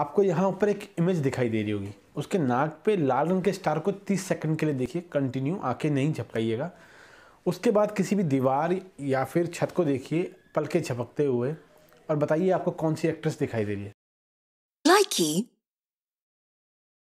आपको यहाँ ऊपर एक इमेज दिखाई दे रही होगी उसके नाक पे लाल रंग के स्टार को 30 सेकंड के लिए देखिए कंटिन्यू आंखें नहीं झपकाइएगा उसके बाद किसी भी दीवार या फिर छत को देखिए पलके झपकते हुए और बताइए आपको कौन सी एक्ट्रेस दिखाई दे रही है लाइकी